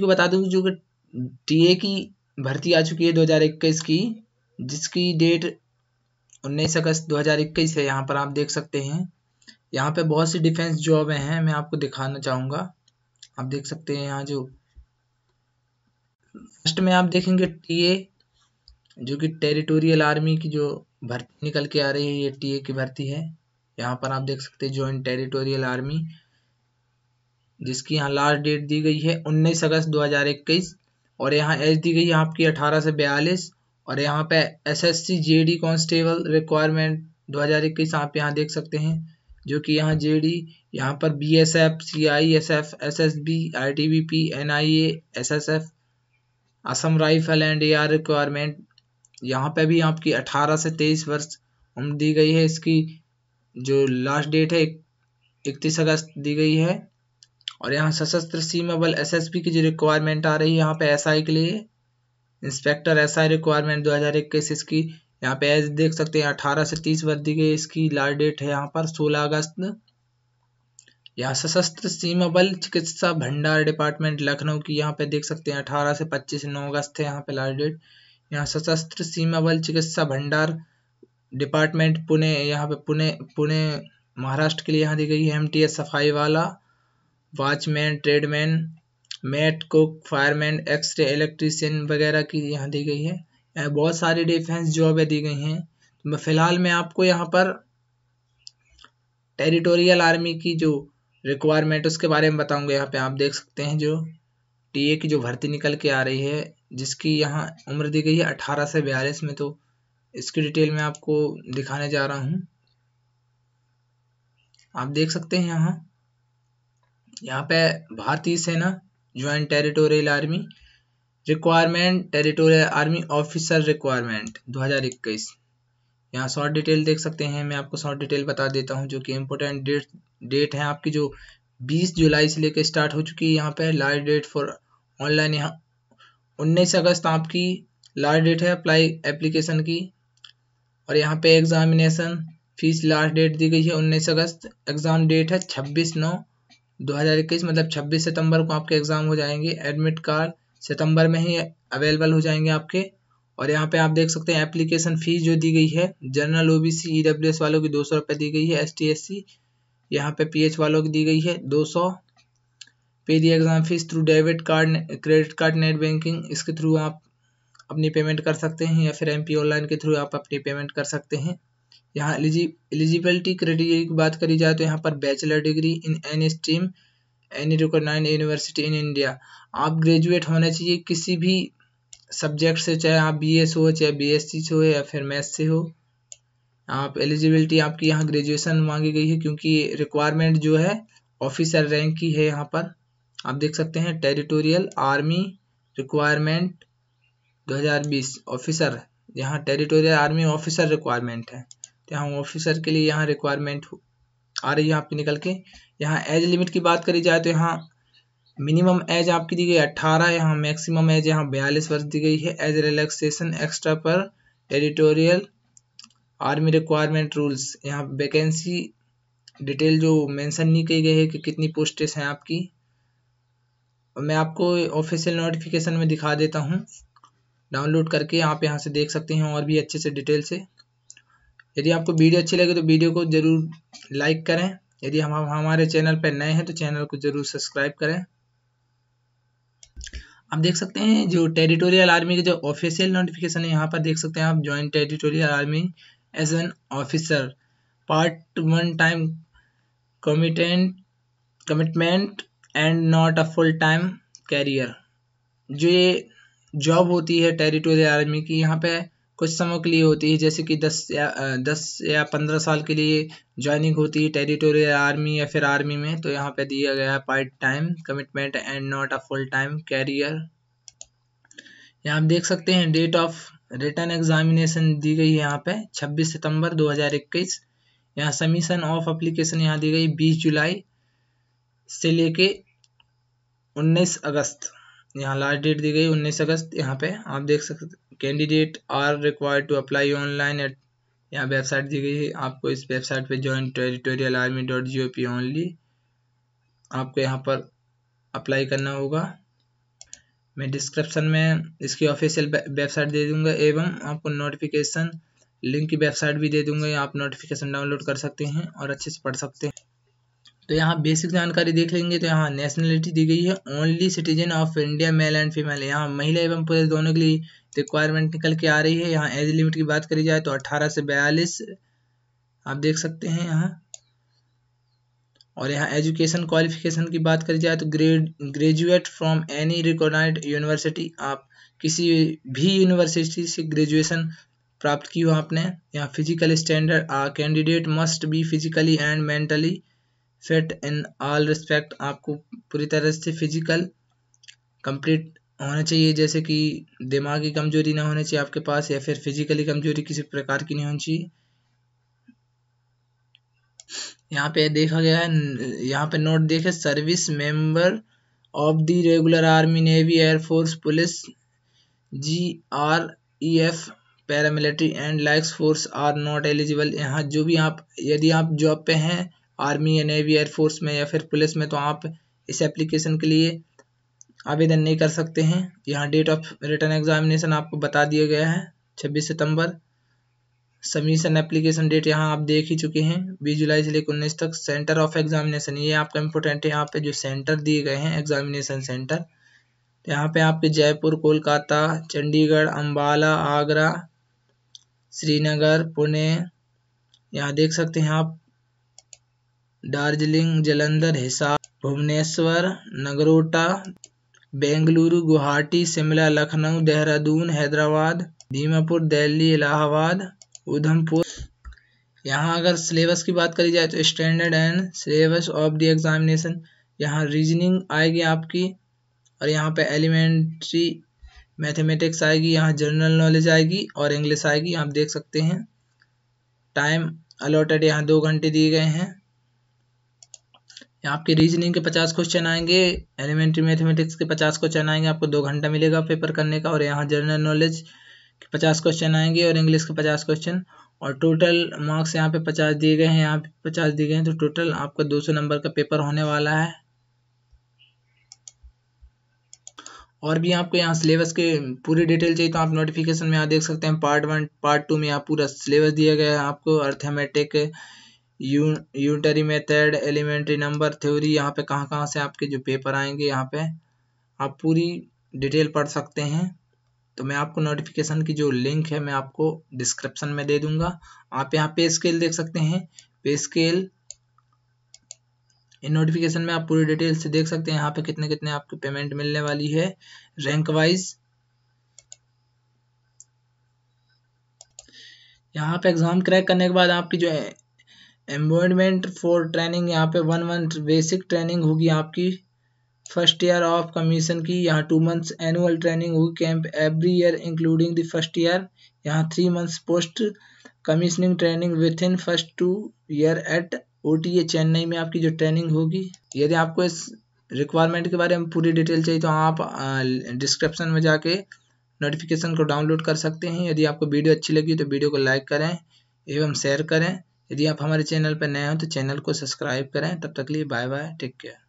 को बता दूं जो कि ए की भर्ती आ चुकी है 2021 की जिसकी डेट 19 अगस्त 2021 है यहाँ पर आप देख सकते हैं यहाँ पे बहुत सी डिफेंस जॉब हैं मैं आपको दिखाना चाहूँगा आप देख सकते हैं यहाँ जो फर्स्ट में आप देखेंगे टी ए जो कि टेरिटोरियल आर्मी की जो भर्ती निकल के आ रही है ये टी ए की भर्ती है यहाँ पर आप देख सकते हैं जॉइंट टेरिटोरियल आर्मी जिसकी यहाँ लास्ट डेट दी गई है 19 अगस्त 2021 और यहाँ एज दी गई है आपकी 18 से बयालीस और यहाँ पे S S C G D constable requirement 2021 आप यहाँ देख सकते हैं जो कि यहाँ जे डी यहाँ पर B S F C I S F S S B I T B P N I A S S F Assam rifle and A R requirement यहाँ पे भी आपकी अठारह से तेईस वर्ष उम्र दी गई है इसकी जो लास्ट डेट है इकतीस अगस्त दी गई है और यहाँ सशस्त्र सीमा बल एस की जो रिक्वायरमेंट आ रही है यहाँ पे एसआई के लिए इंस्पेक्टर एसआई रिक्वायरमेंट इक्कीस इसकी यहाँ पे एज देख सकते हैं अठारह से तीस वर्दी के इसकी लास्ट डेट है यहाँ पर सोलह अगस्त यहाँ सशस्त्र सीमा बल चिकित्सा भंडार डिपार्टमेंट लखनऊ की यहाँ पे देख सकते हैं अठारह से पच्चीस नौ अगस्त है यहाँ पे लास्ट डेट यहाँ सशस्त्र सीमा बल चिकित्सा भंडार डिपार्टमेंट पुणे यहाँ पे पुणे पुणे महाराष्ट्र के लिए यहाँ दी गई है एम सफाई वाला watchman tradesman mate cook fireman x-ray electrician वगैरह की यहाँ दी गई है यहाँ बहुत सारी डिफेंस जॉबें दी गई हैं तो मैं फ़िलहाल मैं आपको यहाँ पर टेरिटोरियल आर्मी की जो रिक्वायरमेंट उसके बारे में बताऊंगा यहाँ पे आप देख सकते हैं जो टीए की जो भर्ती निकल के आ रही है जिसकी यहाँ उम्र दी गई है अठारह से बयालीस में तो इसकी डिटेल में आपको दिखाने जा रहा हूँ आप देख सकते हैं यहाँ यहाँ पे भारतीय सेना joint territorial army requirement territorial army officer requirement 2021 यहाँ शॉर्ट डिटेल देख सकते हैं मैं आपको शॉर्ट डिटेल बता देता हूँ जो कि इम्पोर्टेंट डेट डेट है आपकी जो 20 जुलाई से लेकर स्टार्ट हो चुकी है यहाँ पे लास्ट डेट फॉर ऑनलाइन यहाँ उन्नीस अगस्त आपकी लास्ट डेट है अप्लाई एप्लीकेशन की और यहाँ पे एग्जामिनेशन फीस लास्ट डेट दी गई है उन्नीस अगस्त एग्जाम डेट है छब्बीस नौ 2021 मतलब 26 सितंबर को आपके एग्ज़ाम हो जाएंगे एडमिट कार्ड सितंबर में ही अवेलेबल हो जाएंगे आपके और यहाँ पे आप देख सकते हैं एप्लीकेशन फ़ीस जो दी गई है जनरल ओ बी सी ई वालों की दो सौ रुपये दी गई है एस टी एस सी यहाँ पे पी एच वालों की दी गई है दो सौ पे दी exam fees through debit card credit card net banking इसके थ्रू आप अपनी पेमेंट कर सकते हैं या फिर एम पी ऑनलाइन के थ्रू आप अपनी पेमेंट कर सकते हैं यहाँ एलिजिबिलिटी क्राइटेरिया की बात करी जाए तो यहाँ पर bachelor degree in any stream any nine university in India आप ग्रेजुएट होना चाहिए किसी भी सब्जेक्ट से चाहे आप बी एस हो चाहे बी एस सी से हो या फिर मैथ्स से हो आप एलिजिबिलिटी आपकी यहाँ ग्रेजुएशन मांगी गई है क्योंकि रिक्वायरमेंट जो है ऑफिसर रैंक की है यहाँ पर आप देख सकते हैं टेरिटोरियल आर्मी रिक्वायरमेंट 2020 ऑफिसर यहाँ टेरिटोरियल आर्मी ऑफिसर रिक्वायरमेंट है यहाँ तो ऑफिसर के लिए यहाँ रिक्वायरमेंट आ रही है आपकी निकल के यहाँ एज लिमिट की बात करी जाए तो यहाँ मिनिमम एज आपकी दी गई अट्ठारह यहाँ मैक्सिमम एज यहाँ बयालीस वर्ष दी गई है एज रिलैक्सेशन एक्स्ट्रा पर टेरिटोरियल आर्मी रिक्वायरमेंट रूल्स यहाँ वैकेंसी डिटेल जो मेंशन नहीं की गई है कि कितनी पोस्टेस हैं आपकी मैं आपको ऑफिशियल नोटिफिकेशन में दिखा देता हूँ डाउनलोड करके आप यहाँ से देख सकते हैं और भी अच्छे से डिटेल से यदि आपको वीडियो अच्छी लगे तो वीडियो को जरूर लाइक करें यदि हम हमारे चैनल पर नए हैं तो चैनल को जरूर सब्सक्राइब करें आप देख सकते हैं जो टेरिटोरियल आर्मी के जो ऑफिशियल नोटिफिकेशन है यहाँ पर देख सकते हैं आप joint territorial army as an officer part one time commitment commitment and not a full time career जो ये जॉब होती है टेरिटोरियल आर्मी की यहाँ पे कुछ समय के लिए होती है जैसे कि दस या दस या पंद्रह साल के लिए ज्वाइनिंग होती है टेरिटोरियल आर्मी या फिर आर्मी में तो यहाँ पे दिया गया है part time commitment and not a full time career यहाँ आप देख सकते हैं डेट ऑफ रिटर्न एग्जामिनेशन दी गई है यहाँ पे 26 सितंबर 2021 यहाँ सबमिशन ऑफ अप्लीकेशन यहाँ दी गई बीस जुलाई से लेके उन्नीस अगस्त यहाँ लास्ट डेट दी गई उन्नीस अगस्त यहाँ पे आप देख सकते candidate are required to apply online at यहाँ वेबसाइट दी गई है आपको इस वेबसाइट पे join territorial army dot G O P only आपको यहाँ पर अप्लाई करना होगा मैं डिस्क्रिप्शन में इसकी ऑफिशियल वेबसाइट दे दूंगा एवं आपको नोटिफिकेशन लिंक की वेबसाइट भी दे दूंगा आप नोटिफिकेशन डाउनलोड कर सकते हैं और अच्छे से पढ़ सकते हैं तो यहाँ बेसिक जानकारी देख लेंगे तो यहाँ नेशनलिटी दी गई है only citizen of India male and female यहाँ महिला एवं पुरुष दोनों के लिए रिक्वायरमेंट निकल के आ रही है यहाँ एज लिमिट की बात करी जाए तो 18 से 42 आप देख सकते हैं यहाँ और यहाँ एजुकेशन क्वालिफिकेशन की बात करी जाए तो grade graduate from any recognize university आप किसी भी यूनिवर्सिटी से ग्रेजुएशन प्राप्त की हो आपने यहाँ physical standard a candidate must be physically and mentally fit in all respect आपको पूरी तरह से फिजिकल कंप्लीट होना चाहिए जैसे कि दिमागी कमजोरी ना होनी चाहिए आपके पास या फिर फिजिकली कमजोरी किसी प्रकार की नहीं होनी चाहिए यहाँ पे देखा गया है यहाँ पे नोट देखे service member of the regular army navy air force police G R E F paramilitary and likes force are not eligible यहाँ जो भी आप यदि आप जॉब पे हैं आर्मी या नेवी एयरफोर्स में या फिर पुलिस में तो आप इस एप्लीकेशन के लिए आवेदन नहीं कर सकते हैं यहाँ डेट ऑफ रिटर्न एग्जामिनेशन आपको बता दिया गया है 26 सितंबर सबमिशन एप्लीकेशन डेट यहाँ आप देख ही चुके हैं 20 जुलाई से लेकर उन्नीस तक सेंटर ऑफ एग्जामिनेशन ये आपका इम्पोर्टेंट है यहाँ पे जो सेंटर दिए गए हैं एग्जामिनेशन सेंटर यहाँ पे आपके जयपुर कोलकाता चंडीगढ़ अम्बाला आगरा श्रीनगर पुणे यहाँ देख सकते हैं आप दार्जिलिंग जलंधर हिसार भुवनेश्वर नगरोटा बेंगलुरु गुवाहाटी शिमला लखनऊ देहरादून हैदराबाद दीमापुर दिल्ली इलाहाबाद उधमपुर यहाँ अगर सिलेबस की बात करी जाए तो standard and syllabus of the examination यहाँ रीजनिंग आएगी आपकी और यहाँ पे एलिमेंट्री मैथमेटिक्स आएगी यहाँ जनरल नॉलेज आएगी और इंग्लिश आएगी आप देख सकते हैं टाइम अलॉटेड यहाँ दो घंटे दिए गए हैं आपके रीजनिंग के पचास क्वेश्चन आएंगे एलिमेंट्री मैथमेटिक्स के पचास क्वेश्चन आएंगे आपको दो घंटा मिलेगा पेपर करने का और यहाँ जनरल नॉलेज के पचास क्वेश्चन आएंगे और इंग्लिश के पचास क्वेश्चन और टोटल मार्क्स यहाँ पे पचास दिए गए हैं यहाँ पे पचास दिए गए हैं तो टोटल आपका दो सौ नंबर का पेपर होने वाला है और भी आपको यहाँ सिलेबस के पूरी डिटेल चाहिए तो आप नोटिफिकेशन में यहाँ देख सकते हैं पार्ट वन पार्ट टू में यहाँ पूरा सिलेबस दिया गया है आपको arithmetic unitary method elementary number theory यहाँ पे कहाँ कहाँ से आपके जो पेपर आएंगे यहाँ पे आप पूरी डिटेल पढ़ सकते हैं तो मैं आपको नोटिफिकेशन की जो लिंक है मैं आपको डिस्क्रिप्शन में दे दूंगा आप यहाँ पे स्केल देख सकते हैं पे स्केल इन नोटिफिकेशन में आप पूरी डिटेल से देख सकते हैं यहाँ पे कितने कितने आपको पेमेंट मिलने वाली है रैंक वाइज यहाँ पे एग्जाम क्रैक करने के बाद आपकी जो एम्बॉयमेंट फॉर ट्रेनिंग यहाँ पे वन मंथ बेसिक ट्रेनिंग होगी आपकी फर्स्ट ईयर ऑफ कमीशन की यहाँ टू मंथ्स एनुअल ट्रेनिंग होगी camp every year including the first year यहाँ three months post commissioning training within first two year at O Chennai में आपकी जो training होगी यदि आपको इस रिक्वायरमेंट के बारे में पूरी डिटेल चाहिए तो आप डिस्क्रिप्शन में जाके नोटिफिकेशन को डाउनलोड कर सकते हैं यदि आपको वीडियो अच्छी लगी तो वीडियो को लाइक करें एवं शेयर करें यदि आप हमारे चैनल पर नए हो तो चैनल को सब्सक्राइब करें तब तक लिए बाय बाय टेक केयर